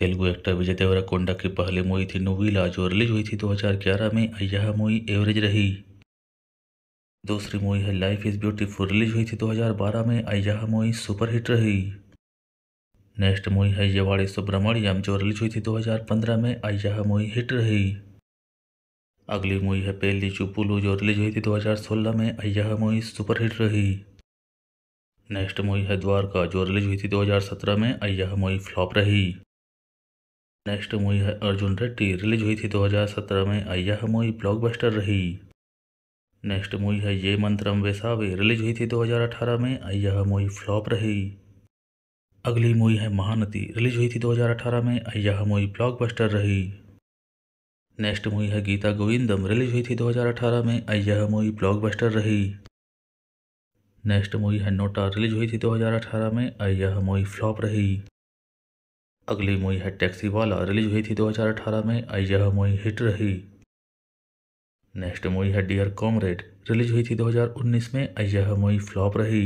Telugu actor विजय देवरा कोंडा की पहली movie थी नोविला जो रिलीज हुई थी 2011 में यह मूवी एवरेज रही दूसरी मूवी है लाइफ इज़ ब्यूटीफुल रिलीज हुई थी 2012 में यह मूवी सुपरहिट रही नेक्स्ट मूवी है यवाड़ी सुब्रमण्यम जो रिलीज हुई थी 2015 में यह मूवी हिट रही अगली मूवी है पेली चुपुलू जो रिलीज हुई थी 2016 में यह मूवी सुपरहिट रही नेक्स्ट मूवी है द्वारका जो रिलीज हुई थी 2017 में यह मूवी फ्लॉप रही नेक्स्ट मूवी है अर्जुन रेड्डी रिलीज हुई थी 2017 में यह मूवी ब्लॉकबस्टर रही नेक्स्ट मूवी है ये मंत्रम वेसावे रिलीज हुई थी 2018 में यह मूवी फ्लॉप रही अगली मूवी है महानती रिलीज हुई थी 2018 में यह मूवी ब्लॉकबस्टर रही नेक्स्ट मूवी है गीता गोविंदम रिलीज हुई थी 2018 में यह मूवी ब्लॉकबस्टर रही नेक्स्ट मूवी है नोटा रिलीज हुई थी 2018 में यह मूवी फ्लॉप रही अगली मूवी है टैक्सी वाला रिलीज हुई थी 2018 में यह मूवी हिट रही नेक्स्ट मूवी है डियर कॉमरेड रिलीज हुई थी 2019 में यह मूवी फ्लॉप रही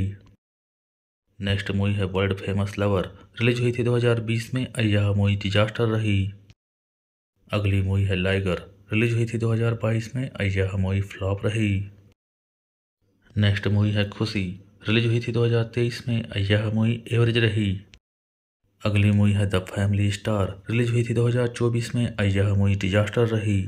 नेक्स्ट मूवी है वर्ल्ड फेमस लवर रिलीज हुई थी 2020 में यह मूवी डिजास्टर रही अगली मूवी है लाइगर रिलीज हुई थी 2022 में यह मूवी फ्लॉप रही नेक्स्ट मूवी है खुशी रिलीज हुई थी 2023 में यह मूवी एवरेज रही अगली मूवी है द फैमिली स्टार रिलीज हुई थी 2024 में यह मूवी डिजास्टर रही